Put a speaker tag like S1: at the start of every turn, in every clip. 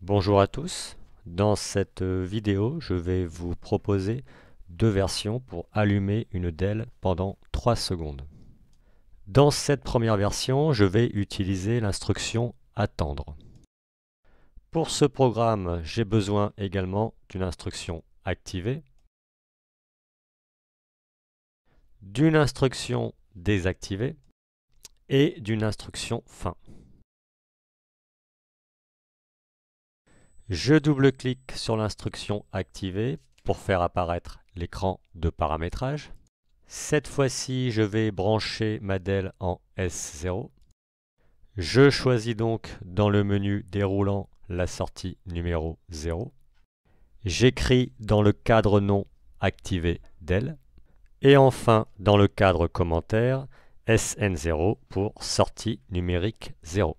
S1: Bonjour à tous, dans cette
S2: vidéo je vais vous proposer deux versions pour allumer une DEL pendant 3 secondes. Dans cette première version je vais utiliser l'instruction attendre. Pour ce programme j'ai besoin également d'une instruction activer, d'une instruction désactivée et d'une instruction fin. Je double-clique sur l'instruction "activer" pour faire apparaître l'écran de paramétrage. Cette fois-ci, je vais brancher ma DEL en S0. Je choisis donc dans le menu déroulant la sortie numéro 0. J'écris dans le cadre nom activé DEL. Et enfin, dans
S1: le cadre commentaire, SN0 pour sortie numérique 0.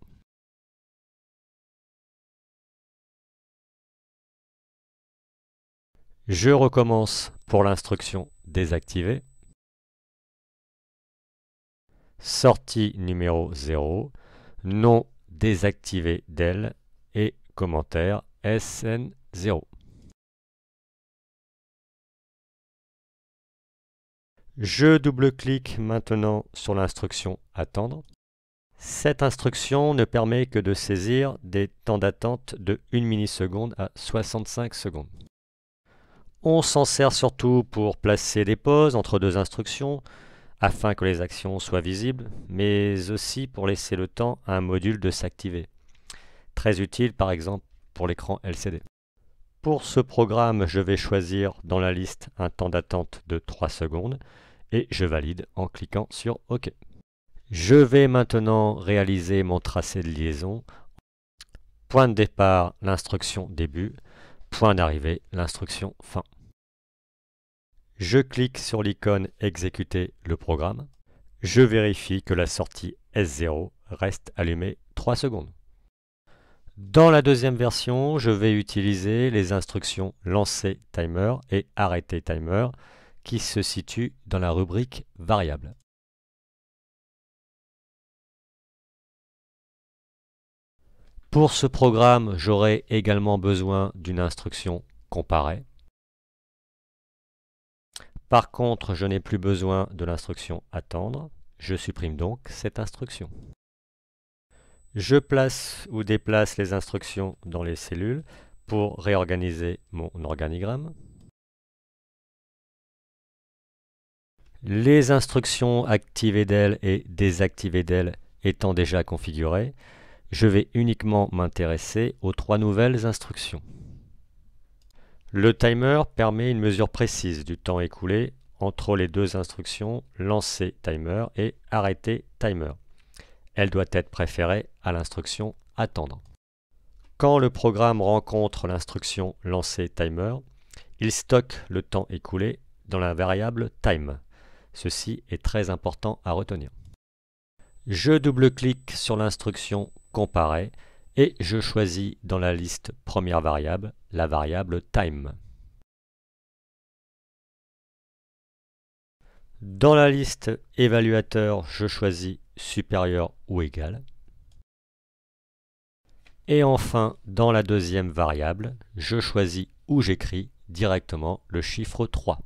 S1: Je recommence pour l'instruction désactivée.
S2: Sortie numéro 0, nom
S1: désactivé d'elle et commentaire SN0. Je double-clique maintenant sur l'instruction Attendre. Cette instruction ne
S2: permet que de saisir des temps d'attente de 1 milliseconde à 65 secondes. On s'en sert surtout pour placer des pauses entre deux instructions afin que les actions soient visibles, mais aussi pour laisser le temps à un module de s'activer. Très utile par exemple pour l'écran LCD. Pour ce programme, je vais choisir dans la liste un temps d'attente de 3 secondes et je valide en cliquant sur OK. Je vais maintenant réaliser mon tracé de liaison. Point de départ, l'instruction début. Point d'arrivée, l'instruction fin. Je clique sur l'icône Exécuter le programme. Je vérifie que la sortie S0 reste allumée 3 secondes. Dans la deuxième version, je vais utiliser les instructions
S1: Lancer timer et Arrêter timer qui se situent dans la rubrique Variables. Pour ce programme, j'aurai également besoin d'une instruction
S2: Comparer. Par contre, je n'ai plus besoin de l'instruction attendre. Je supprime donc cette instruction. Je place ou déplace les instructions dans les cellules pour réorganiser mon organigramme. Les instructions activées d'elle et désactivées d'elle étant déjà configurées, je vais uniquement m'intéresser aux trois nouvelles instructions. Le timer permet une mesure précise du temps écoulé entre les deux instructions lancer timer et arrêter timer. Elle doit être préférée à l'instruction attendre. Quand le programme rencontre l'instruction lancer timer, il stocke le temps écoulé dans la variable time. Ceci est très important à retenir. Je double-clique sur l'instruction comparer et je choisis dans la liste première variable la variable time.
S1: Dans la liste évaluateur, je choisis supérieur ou égal.
S2: Et enfin, dans la deuxième variable, je choisis où j'écris directement le chiffre 3.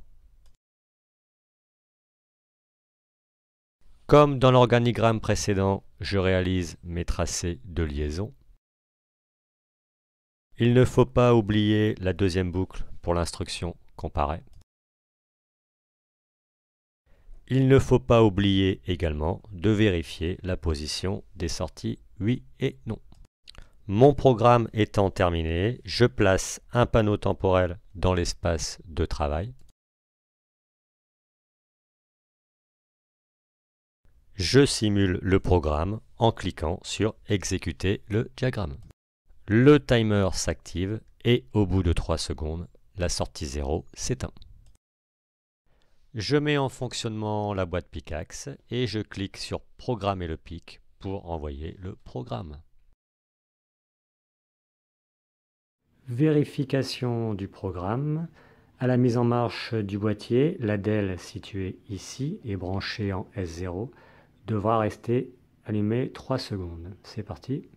S2: Comme dans l'organigramme précédent, je réalise mes tracés de
S1: liaison. Il ne faut pas oublier la deuxième boucle pour l'instruction comparée. Il
S2: ne faut pas oublier également de vérifier la position des sorties oui et non. Mon programme étant terminé, je place un panneau temporel
S1: dans l'espace de travail. Je simule le programme en cliquant sur Exécuter
S2: le diagramme le timer s'active et au bout de 3 secondes, la sortie 0 s'éteint. Je mets en fonctionnement la boîte Pickaxe et je clique sur Programmer le pic pour envoyer le programme. Vérification du programme. À la mise en marche du boîtier, la DEL située ici et branchée en S0 devra rester allumée 3 secondes. C'est parti.